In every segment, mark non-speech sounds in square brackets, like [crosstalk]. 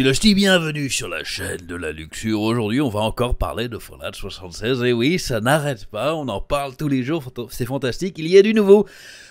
ici le bienvenue sur la chaîne de la luxure. Aujourd'hui, on va encore parler de Fallout 76. Et oui, ça n'arrête pas, on en parle tous les jours, c'est fantastique, il y a du nouveau.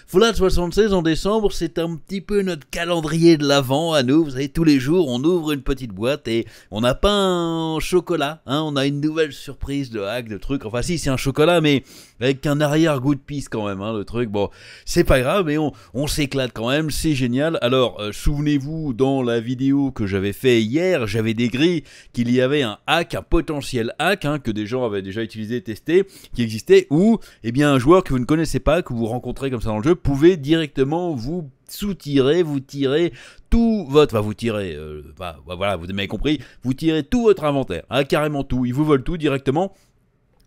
Fallout 76 en décembre, c'est un petit peu notre calendrier de l'avant à nous. Vous savez, tous les jours, on ouvre une petite boîte et on n'a pas un chocolat. Hein. on a une nouvelle surprise de hack, de truc. Enfin, si, c'est un chocolat, mais avec un arrière-goût de pisse quand même, hein, le truc. Bon, c'est pas grave, mais on, s'éclate quand même. C'est génial. Alors, euh, souvenez-vous, dans la vidéo que j'avais fait hier, j'avais décrit qu'il y avait un hack, un potentiel hack hein, que des gens avaient déjà utilisé, testé, qui existait, ou eh bien un joueur que vous ne connaissez pas, que vous rencontrez comme ça dans le jeu, pouvez directement vous soutirer, vous tirer tout votre, va vous tirer. Euh, bah, bah, voilà, vous m'avez compris, vous tirez tout votre inventaire, hein, carrément tout, ils vous volent tout directement.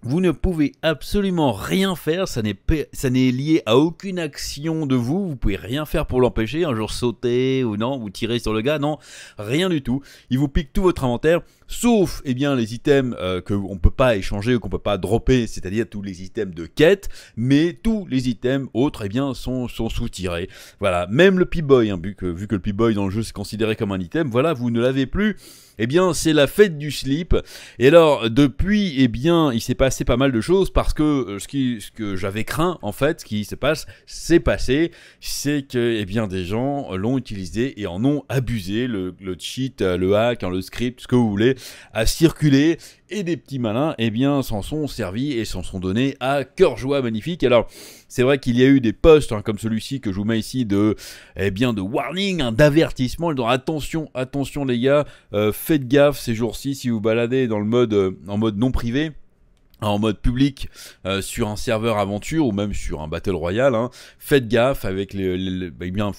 Vous ne pouvez absolument rien faire, ça n'est lié à aucune action de vous, vous pouvez rien faire pour l'empêcher, un jour sauter ou non, vous tirez sur le gars, non, rien du tout. Il vous pique tout votre inventaire, sauf eh bien, les items euh, qu'on peut pas échanger ou qu'on peut pas dropper, c'est-à-dire tous les items de quête, mais tous les items autres eh bien, sont, sont soutirés. Voilà, même le P-Boy, hein, vu, que, vu que le P-Boy dans le jeu c'est considéré comme un item, voilà, vous ne l'avez plus. Eh bien, c'est la fête du slip. Et alors, depuis, eh bien, il s'est passé pas mal de choses parce que euh, ce, qui, ce que j'avais craint, en fait, ce qui se passe, s'est passé. C'est que, eh bien, des gens l'ont utilisé et en ont abusé. Le, le cheat, euh, le hack, hein, le script, ce que vous voulez à circuler, et des petits malins, et eh bien, s'en sont servis et s'en sont donnés à cœur joie magnifique. Alors, c'est vrai qu'il y a eu des posts hein, comme celui-ci que je vous mets ici de, eh bien, de warning, hein, d'avertissement, donc attention, attention les gars, euh, faites gaffe ces jours-ci si vous baladez dans le mode, euh, en mode non privé hein, en mode public euh, sur un serveur aventure ou même sur un battle royale, faites gaffe avec les, eh bien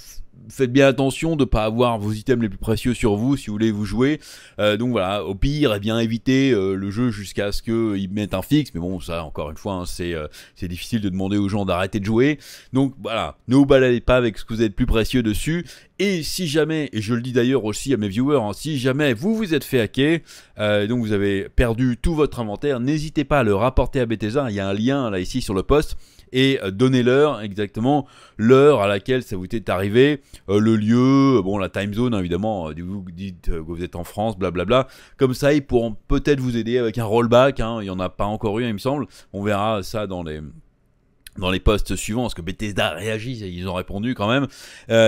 faites bien attention de ne pas avoir vos items les plus précieux sur vous si vous voulez vous jouer. Euh, donc voilà, au pire, eh bien évitez euh, le jeu jusqu'à ce qu'ils mettent un fixe. Mais bon, ça, encore une fois, hein, euh, c'est difficile de demander aux gens d'arrêter de jouer. Donc voilà, ne vous baladez pas avec ce que vous êtes plus précieux dessus. Et si jamais, et je le dis d'ailleurs aussi à mes viewers, hein, si jamais vous vous êtes fait hacker, donc vous avez perdu tout votre inventaire, n'hésitez pas à le rapporter à Bethesda. Il y a un lien là ici sur le post et donnez-leur exactement l'heure à laquelle ça vous est arrivé. Euh, le lieu, euh, bon, la time zone, évidemment, euh, vous dites que vous êtes en France, blablabla. Comme ça, ils pourront peut-être vous aider avec un rollback, hein. il n'y en a pas encore eu, hein, il me semble. On verra ça dans les dans les posts suivants, parce que Bethesda réagit, ils ont répondu quand même.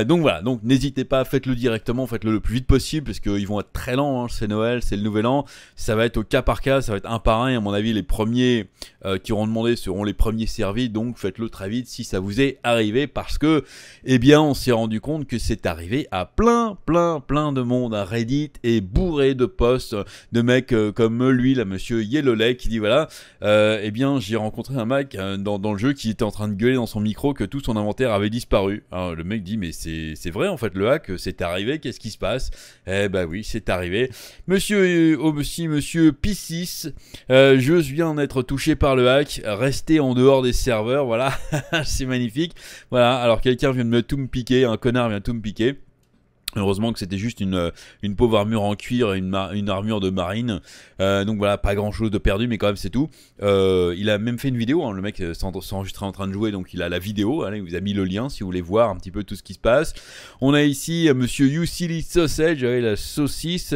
donc voilà, donc n'hésitez pas, faites-le directement, faites-le le plus vite possible, parce qu'ils vont être très lents, hein. c'est Noël, c'est le Nouvel An, ça va être au cas par cas, ça va être un par un, et à mon avis, les premiers euh, qui auront demandé seront les premiers servis, donc faites-le très vite si ça vous est arrivé, parce que, eh bien, on s'est rendu compte que c'est arrivé à plein, plein, plein de monde. à Reddit et bourré de posts de mecs euh, comme lui, là, monsieur Yellowlet, qui dit voilà, euh, eh bien, j'ai rencontré un mec dans, dans, le jeu qui était en train de gueuler dans son micro que tout son inventaire avait disparu. le mec dit, mais c'est vrai, en fait, le hack, c'est arrivé, qu'est-ce qui se passe Eh ben oui, c'est arrivé. Monsieur, aussi, oh, monsieur P6, je viens d'être touché par le hack, rester en dehors des serveurs, voilà, [laughs] c'est magnifique. Voilà, alors quelqu'un vient de me tout me piquer, un connard vient tout me piquer. Heureusement que c'était juste une, euh, une pauvre armure en cuir et une, armure de marine. Euh, donc voilà, pas grand chose de perdu, mais quand même c'est tout. Euh, il a même fait une vidéo, hein, le mec s'enregistrait en train de jouer, donc il a la vidéo. Allez, il vous a mis le lien si vous voulez voir un petit peu tout ce qui se passe. On a ici monsieur ucili Sausage, la saucisse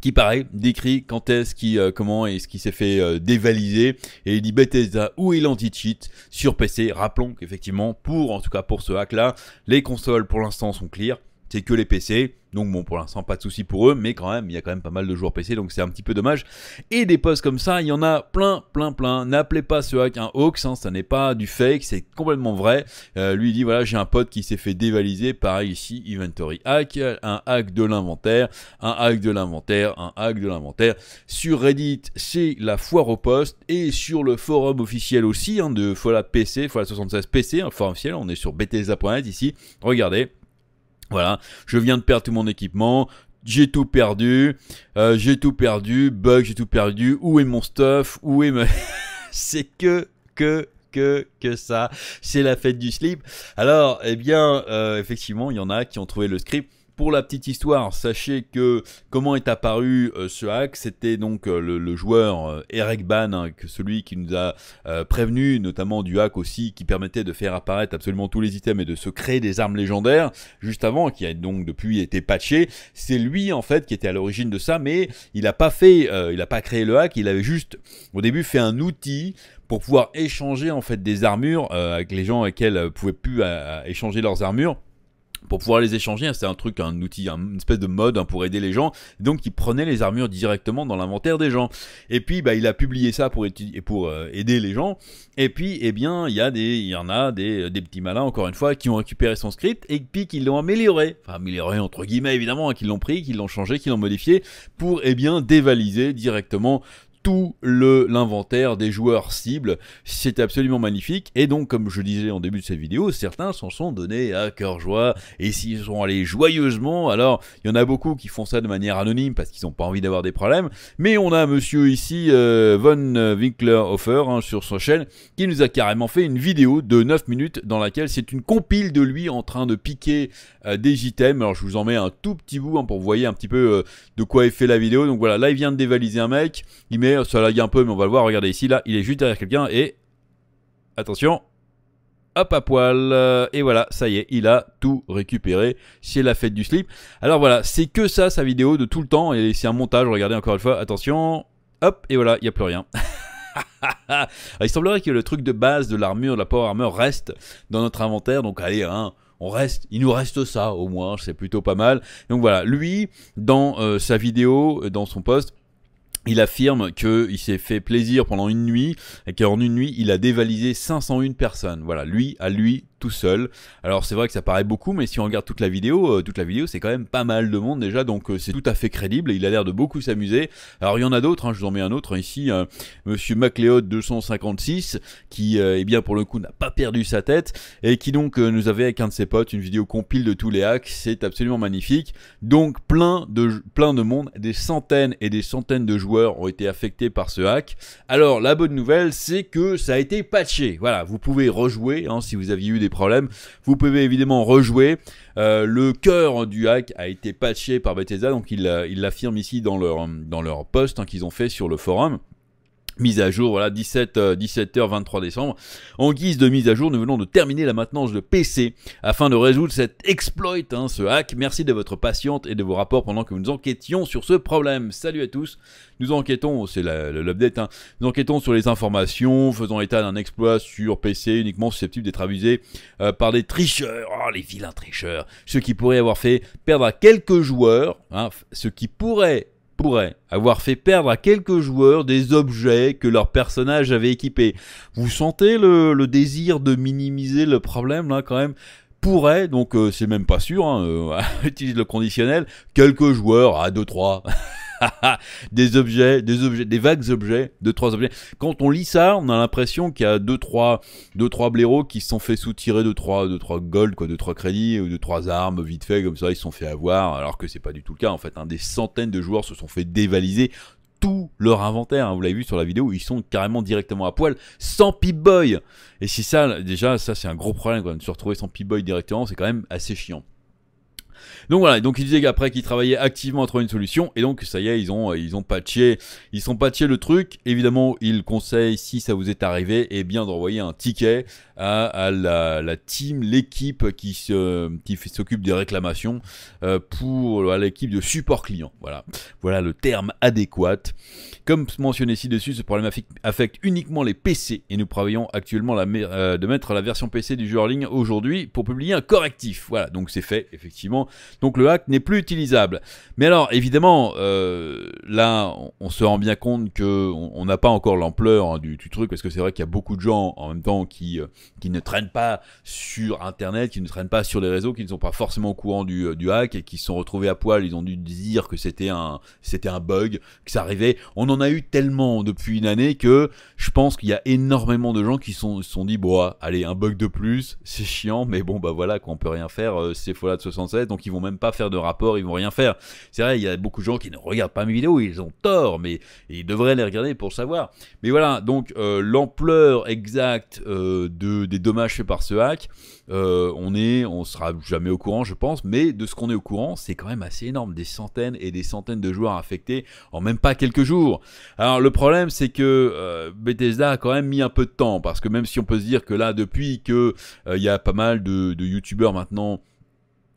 qui pareil décrit quand est-ce qui euh, comment est-ce qui s'est fait euh, dévaliser et il dit Bethesda où est l'anti-cheat sur PC rappelons qu'effectivement pour en tout cas pour ce hack là les consoles pour l'instant sont claires c'est que les PC. Donc bon, pour l'instant, pas de souci pour eux, mais quand même, il y a quand même pas mal de joueurs PC, donc c'est un petit peu dommage. Et des posts comme ça, il y en a plein, plein, plein. N'appelez pas ce hack un hoax, hein, ça n'est pas du fake, c'est complètement vrai. Euh, lui, dit, voilà, j'ai un pote qui s'est fait dévaliser, pareil ici, inventory hack, un hack de l'inventaire, un hack de l'inventaire, un hack de l'inventaire. Sur Reddit, c'est la foire au poste, et sur le forum officiel aussi, hein, de la PC, Fola 76 PC, un forum officiel, on est sur bethesda.net ici, regardez. Voilà, je viens de perdre tout mon équipement, j'ai tout perdu, euh, j'ai tout perdu, bug, j'ai tout perdu, où est mon stuff, où est ma... [laughs] c'est que, que, que, que ça, c'est la fête du slip. Alors, eh bien, euh, effectivement, il y en a qui ont trouvé le script pour la petite histoire, sachez que comment est apparu euh, ce hack, c'était donc euh, le, joueur euh, Eric Ban, hein, celui qui nous a prévenu notamment du hack aussi qui permettait de faire apparaître absolument tous les items et de se créer des armes légendaires juste avant, qui a donc depuis été patché. C'est lui en fait qui était à l'origine de ça, mais il n'a pas fait, il n'a pas créé le hack, il avait juste au début fait un outil pour pouvoir échanger en fait des armures avec les gens avec lesquels pouvaient plus échanger leurs armures pour pouvoir les échanger. Hein, c'était un truc, un outil, une espèce de mode hein, pour aider les gens. Donc il prenait les armures directement dans l'inventaire des gens. Et puis bah, il a publié ça pour, euh, aider les gens. Et puis eh bien il y a des, il y en a des, euh, des, petits malins encore une fois qui ont récupéré son script et puis qui l'ont amélioré, enfin amélioré entre guillemets évidemment, hein, qu'ils qui l'ont pris, qu'ils l'ont changé, qu'ils l'ont modifié pour eh bien dévaliser directement tout le l'inventaire des joueurs cibles. C'est absolument magnifique. Et donc, comme je disais en début de cette vidéo, certains s'en sont donnés à cœur joie. Et s'ils sont allés joyeusement, alors il y en a beaucoup qui font ça de manière anonyme parce qu'ils n'ont pas envie d'avoir des problèmes. Mais on a monsieur ici, euh, Von Winklerhofer, hein, sur son chaîne, qui nous a carrément fait une vidéo de 9 minutes dans laquelle c'est une compile de lui en train de piquer euh, des items. Alors je vous en mets un tout petit bout hein, pour vous voyez un petit peu euh, de quoi est fait la vidéo. Donc voilà, là il vient de dévaliser un mec, il met ça lag un peu, mais on va le voir. Regardez ici, là, il est juste derrière quelqu'un et. Attention, hop à poil et voilà ça y est il a tout récupéré c'est la fête du slip alors voilà c'est que ça sa vidéo de tout le temps et c'est un montage regardez encore une fois attention hop et voilà il n'y a plus rien [laughs] il semblerait que le truc de base de l'armure de la power armor reste dans notre inventaire donc allez hein, on reste, il nous reste ça au moins, c'est plutôt pas mal. Donc voilà, lui, dans euh, sa vidéo, dans son post, il affirme qu'il s'est fait plaisir pendant une nuit et qu'en une nuit, il a dévalisé 501 personnes. Voilà, lui à lui, tout seul. Alors c'est vrai que ça paraît beaucoup, mais si on regarde toute la vidéo, euh, toute la vidéo c'est quand même pas mal de monde déjà, donc euh, c'est tout à fait crédible il a l'air de beaucoup s'amuser. Alors il y en a d'autres, hein, je vous en mets un autre ici, euh, Monsieur MacLeod 256, qui eh bien pour le coup n'a pas perdu sa tête et qui donc nous avait avec un de ses potes une vidéo compile de tous les hacks, c'est absolument magnifique. Donc plein de plein de monde, des centaines et des centaines de joueurs ont été affectés par ce hack. Alors la bonne nouvelle c'est que ça a été patché. Voilà, vous pouvez rejouer hein, si vous aviez eu des problème, Vous pouvez évidemment rejouer. Euh, le cœur du hack a été patché par Bethesda, donc ils il euh, l'affirment ici dans leur, dans leur post hein, qu'ils ont fait sur le forum. Mise à jour, voilà, 17, 17h, 23 décembre. En guise de mise à jour, nous venons de terminer la maintenance de PC afin de résoudre cet exploit, hein, ce hack. Merci de votre patience et de vos rapports pendant que nous enquêtions sur ce problème. Salut à tous. Nous enquêtons, c'est l'update, hein. nous enquêtons sur les informations, faisant état d'un exploit sur PC uniquement susceptible d'être abusé euh, par des tricheurs. Oh, les vilains tricheurs. Ce qui pourrait avoir fait perdre à quelques joueurs, hein, ce qui pourrait pourrait avoir fait perdre à quelques joueurs des objets que leur personnage avait équipés. Vous sentez le, désir de minimiser le problème là quand même pourrait, donc euh, c'est même pas sûr, hein, euh, [laughs] utilise le conditionnel, quelques joueurs à 2-3 [laughs] des objets, des objets, des vagues objets, deux trois objets. Quand on lit ça, on a l'impression qu'il y a deux trois, deux trois blaireaux qui se sont fait soutirer deux trois, deux trois gold quoi, deux trois crédits ou deux trois armes vite fait comme ça, ils se sont fait avoir, alors que c'est pas du tout le cas en fait. Hein. Des centaines de joueurs se sont fait dévaliser tout leur inventaire. Hein. vous l'avez vu sur la vidéo, ils sont carrément directement à poil, sans Pip-Boy. Et si ça, déjà, ça c'est un gros problème de se retrouver sans Pip-Boy directement, c'est quand même assez chiant. Donc voilà, donc il disait qu'après qu'ils travaillaient activement à trouver une solution, et donc ça y est, ils ont, euh, ils ont patché, ils sont patché le truc. Évidemment, il conseille, si ça vous est arrivé, eh bien d'envoyer un ticket à, la, team, l'équipe qui s'occupe des réclamations euh, pour l'équipe de support client. Voilà, voilà le terme adéquat. Comme mentionné ci-dessus, ce problème affecte uniquement les PC et nous travaillons actuellement euh, de mettre la version PC du jeu en ligne aujourd'hui pour publier un correctif. Voilà, donc c'est fait effectivement donc le hack n'est plus utilisable. Mais alors évidemment, euh, là on, se rend bien compte qu'on n'a pas encore l'ampleur hein, du, truc, parce que c'est vrai qu'il y a beaucoup de gens en même temps qui, euh, qui ne traînent pas sur Internet, qui ne traînent pas sur les réseaux, qui ne sont pas forcément au courant euh, du, hack et qui se sont retrouvés à poil, ils ont dû dire que c'était un, c'était un bug, que ça arrivait. On en a eu tellement depuis une année que je pense qu'il y a énormément de gens qui se sont, dit, bon, ah, allez, un bug de plus, [laughs] c'est chiant, mais bon, bah voilà, qu'on peut rien faire, c'est de 67, donc ils vont même pas faire de rapport, ils vont rien faire. C'est vrai, il y a beaucoup de gens qui ne regardent pas mes vidéos, ils ont tort, mais ils devraient les regarder pour savoir. Mais voilà, donc euh, l'ampleur exacte euh, de, des dommages faits par ce hack, euh, on est, on sera jamais au courant, je pense, mais de ce qu'on est au courant, c'est quand même assez énorme, des centaines et des centaines de joueurs affectés en même pas quelques jours. Alors le problème, c'est que Bethesda a quand même mis un peu de temps, parce que même si on peut se dire que là, depuis que il y a pas mal de, de youtubeurs maintenant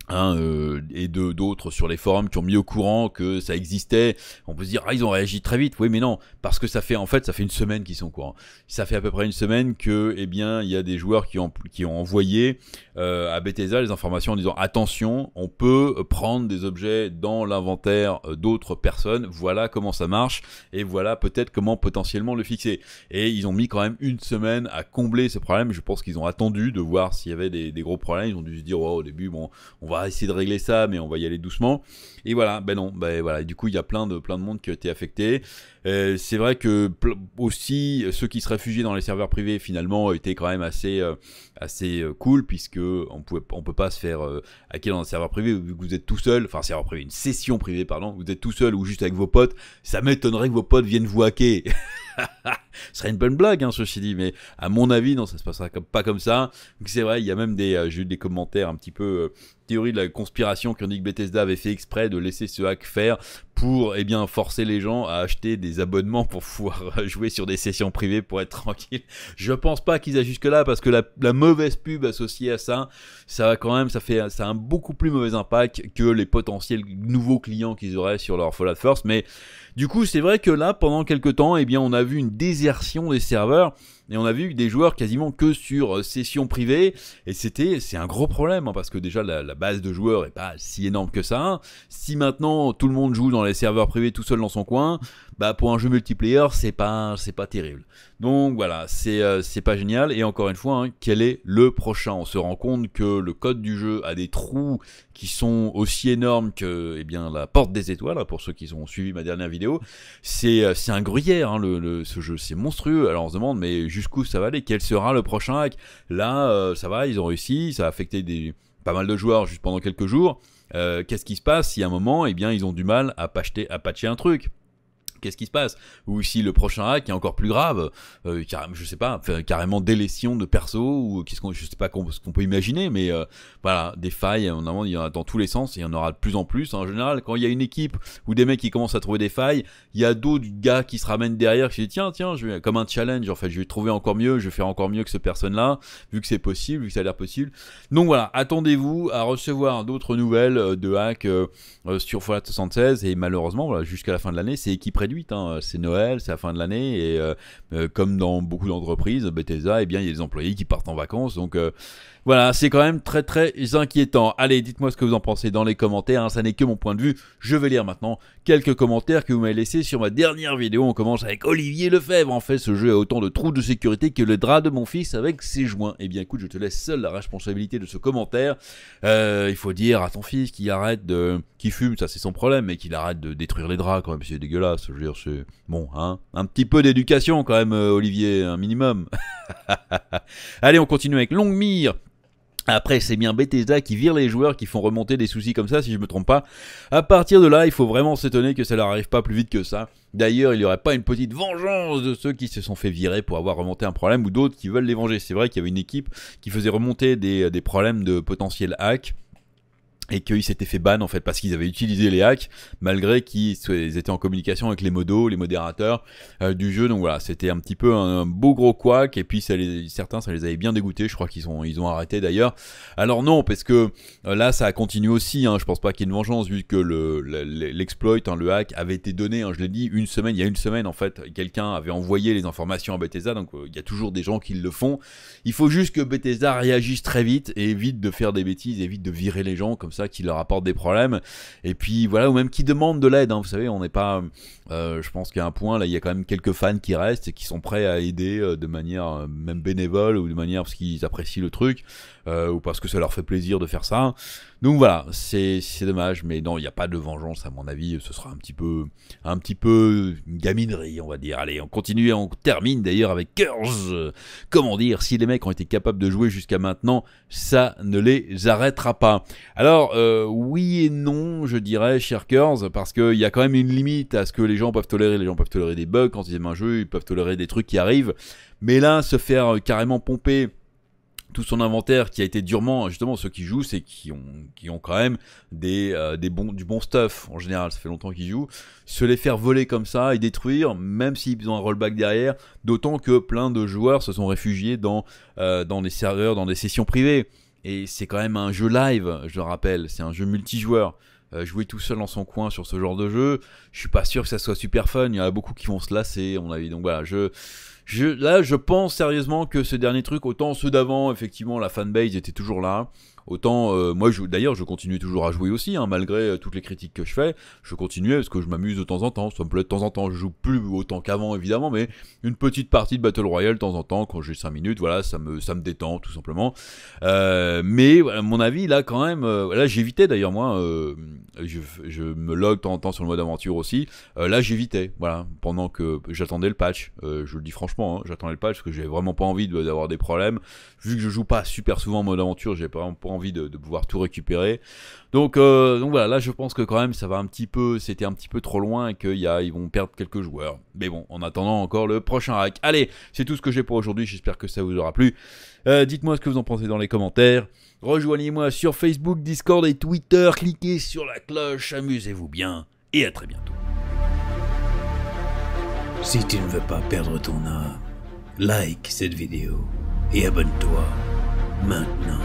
un hein, euh, et de d'autres sur les forums qui ont mis au courant que ça existait. On peut se dire ah ils ont réagi très vite. Oui mais non parce que ça fait en fait ça fait une semaine qu'ils sont au courant. Ça fait à peu près une semaine que eh bien il y a des joueurs qui ont qui ont envoyé euh, à Bethesda les informations en disant attention on peut prendre des objets dans l'inventaire euh, d'autres personnes. Voilà comment ça marche et voilà peut-être comment potentiellement le fixer. Et ils ont mis quand même une semaine à combler ce problème. Je pense qu'ils ont attendu de voir s'il y avait des, des, gros problèmes. Ils ont dû se dire oh, au début bon on va va essayer de régler ça, mais on va y aller doucement. Et voilà, ben non, ben voilà. du coup, il y a plein de, plein de monde qui a été affecté. Euh, c'est vrai que aussi, ceux qui se réfugiaient dans les serveurs privés, finalement, étaient quand même assez, euh, assez euh, cool, puisque on pouvait, on peut pas se faire hacker dans un serveur privé, vu que vous êtes tout seul, enfin, serveur privé, une session privée, pardon, vous êtes tout seul ou juste avec vos potes, ça m'étonnerait que vos potes viennent vous hacker. [laughs] ce serait une bonne blague, hein, ceci dit, mais à mon avis, non, ça se passera comme, pas comme ça. C'est vrai, il y a même des, des commentaires un petit peu théorie de la conspiration que Nick Bethesda avait fait exprès de laisser ce hack faire pour eh bien forcer les gens à acheter des abonnements pour pouvoir [laughs] jouer sur des sessions privées pour être [laughs] tranquille. Je pense pas qu'ils aient jusque là parce que la, mauvaise pub associée à ça, ça va quand même, ça fait ça a un beaucoup plus mauvais impact que les potentiels nouveaux clients qu'ils auraient sur leur Fallout First. Mais du coup, c'est vrai que là, pendant quelques temps, eh bien, on a vu une désertion des serveurs. Et on a vu des joueurs quasiment que sur euh, session privée. Et c'était, c'est un gros problème, hein, parce que déjà, la, la, base de joueurs est pas si énorme que ça. Si maintenant, tout le monde joue dans les serveurs privés tout seul dans son coin, bah pour un jeu multiplayer, c'est pas c'est pas terrible. Donc voilà, c'est euh, c'est pas génial. Et encore une fois, hein, quel est le prochain On se rend compte que le code du jeu a des trous qui sont aussi énormes que eh bien la porte des étoiles. Hein, pour ceux qui ont suivi ma dernière vidéo, c'est euh, un gruyère hein, ce jeu, c'est monstrueux. Alors on se demande mais jusqu'où ça va aller Quel sera le prochain hack Là, euh, ça va, ils ont réussi, ça a affecté des pas mal de joueurs juste pendant quelques jours. Qu'est-ce qui se passe si à un moment, eh bien, ils ont du mal à patcher, à patcher un truc qu'est-ce qui se passe Ou si le prochain hack est encore plus grave, euh, carrément, je sais pas, carrément délétion de perso ou qu'est-ce qu'on, je sais pas ce qu'on peut imaginer, mais euh, voilà, des failles, en il y en a dans tous les sens, et il y en aura de plus en plus. En général, quand il y a une équipe ou des mecs qui commencent à trouver des failles, il y a d'autres gars qui se ramènent derrière qui disent tiens, tiens, je vais, comme un challenge, en fait, je vais trouver encore mieux, je vais faire encore mieux que ce personne-là, vu que c'est possible, vu que ça a l'air possible. Donc voilà, attendez-vous à recevoir d'autres nouvelles euh, de hack sur Fallout 76 et malheureusement, jusqu'à la fin de l'année, c'est équipe réduite Hein. C'est Noël, c'est la fin de l'année, et euh, euh, comme dans beaucoup d'entreprises, Bethesda, et eh bien, il y a des employés qui partent en vacances. Donc euh, voilà, c'est quand même très très inquiétant. Allez, dites-moi ce que vous en pensez dans les commentaires. Hein. Ça n'est que mon point de vue. Je vais lire maintenant quelques commentaires que vous m'avez laissés sur ma dernière vidéo. On commence avec Olivier Lefebvre. En fait, ce jeu a autant de trous de sécurité que le drap de mon fils avec ses joints. Eh bien, écoute, je te laisse seule la responsabilité de ce commentaire. il faut dire à ton fils qu'il arrête de. qui fume, ça c'est son problème, mais qu'il arrête de détruire les draps quand même, c'est dégueulasse veux dire, c'est bon, hein, un petit peu d'éducation quand même, euh, Olivier, un minimum. [laughs] Allez, on continue avec Longmire. Après, c'est bien Bethesda qui vire les joueurs qui font remonter des soucis comme ça, si je me trompe pas. À partir de là, il faut vraiment s'étonner que ça leur arrive pas plus vite que ça. D'ailleurs, il n'y aurait pas une petite vengeance de ceux qui se sont fait virer pour avoir remonté un problème ou d'autres qui veulent les venger. C'est vrai qu'il y avait une équipe qui faisait remonter des, des problèmes de potentiel hack et qu'ils s'étaient fait ban en fait parce qu'ils avaient utilisé les hacks malgré qu'ils étaient en communication avec les modos, les modérateurs euh, du jeu. Donc voilà, c'était un petit peu un, beau gros couac et puis certains ça les avait bien dégoûtés. Je crois qu'ils ont ils ont arrêté d'ailleurs. Alors non parce que euh, là ça a continué aussi. Hein. je pense pas qu'il y ait une vengeance vu que l'exploit, le, hein, le hack avait été donné. Hein. je l'ai dit une semaine, il y a une semaine en fait, quelqu'un avait envoyé les informations à Bethesda. Donc euh, il y a toujours des gens qui le font. Il faut juste que Bethesda réagisse très vite et évite de faire des bêtises, évite de virer les gens comme ça qui leur apportent des problèmes. Et puis voilà, ou même qui demandent de l'aide. Hein. Vous savez, on n'est pas. Euh, je pense qu'à un point, là, il y a quand même quelques fans qui restent et qui sont prêts à aider euh, de manière euh, même bénévole ou de manière parce qu'ils apprécient le truc ou parce que ça leur fait plaisir de faire ça. Donc voilà, c'est dommage, mais non, il n'y a pas de vengeance à mon avis. Ce sera un petit peu, un petit peu gaminerie, on va dire. Allez, on continue et on termine d'ailleurs avec Curse. Comment dire, si les mecs ont été capables de jouer jusqu'à maintenant, ça ne les arrêtera pas. Alors alors, euh, oui et non, je dirais, Shirkers, parce qu'il y a quand même une limite à ce que les gens peuvent tolérer. Les gens peuvent tolérer des bugs quand ils aiment un jeu, ils peuvent tolérer des trucs qui arrivent. Mais là, se faire euh, carrément pomper tout son inventaire qui a été durement, justement, ceux qui jouent, c'est qui ont, qui ont quand même euh, des, bons, du bon stuff en général, ça fait longtemps qu'ils jouent, se les faire voler comme ça et détruire, même s'ils ont un rollback derrière, d'autant que plein de joueurs se sont réfugiés dans, dans des serveurs, dans des sessions privées. Et c'est quand même un jeu live, je le rappelle, c'est un jeu multijoueur. Euh, jouer tout seul dans son coin sur ce genre de jeu, je suis pas sûr que ça soit super fun. Il y en a beaucoup qui vont se lasser, on mon avis. Donc voilà, je, là, je pense sérieusement que ce dernier truc, autant ceux d'avant, effectivement, la fanbase était toujours là. Autant, euh, moi, d'ailleurs, je continue toujours à jouer aussi, hein, malgré euh, toutes les critiques que je fais. Je continue parce que je m'amuse de temps en temps. Ça me plaît de temps en temps. Je joue plus autant qu'avant, évidemment, mais une petite partie de Battle Royale de temps en temps, quand j'ai 5 minutes, voilà, ça me, ça me détend, tout simplement. Euh, mais, à mon avis, là, quand même, là, j'évitais d'ailleurs, moi, je, me log de temps en temps sur le mode aventure aussi. là, j'évitais, voilà, pendant que j'attendais le patch. je le dis franchement, hein, j'attendais le patch parce que j'avais vraiment pas envie d'avoir des problèmes. Vu que je joue pas super souvent en mode aventure, j'ai pas vraiment pas envie de, pouvoir tout récupérer. Donc, euh, donc voilà, là je pense que quand même ça va un petit peu, c'était un petit peu trop loin et qu'ils vont perdre quelques joueurs. Mais bon, en attendant encore le prochain hack. Allez, c'est tout ce que j'ai pour aujourd'hui, j'espère que ça vous aura plu. Euh, dites-moi ce que vous en pensez dans les commentaires. Rejoignez-moi sur Facebook, Discord et Twitter, cliquez sur la cloche, amusez-vous bien et à très bientôt. Si tu ne veux pas perdre ton âme, like cette vidéo et abonne-toi maintenant.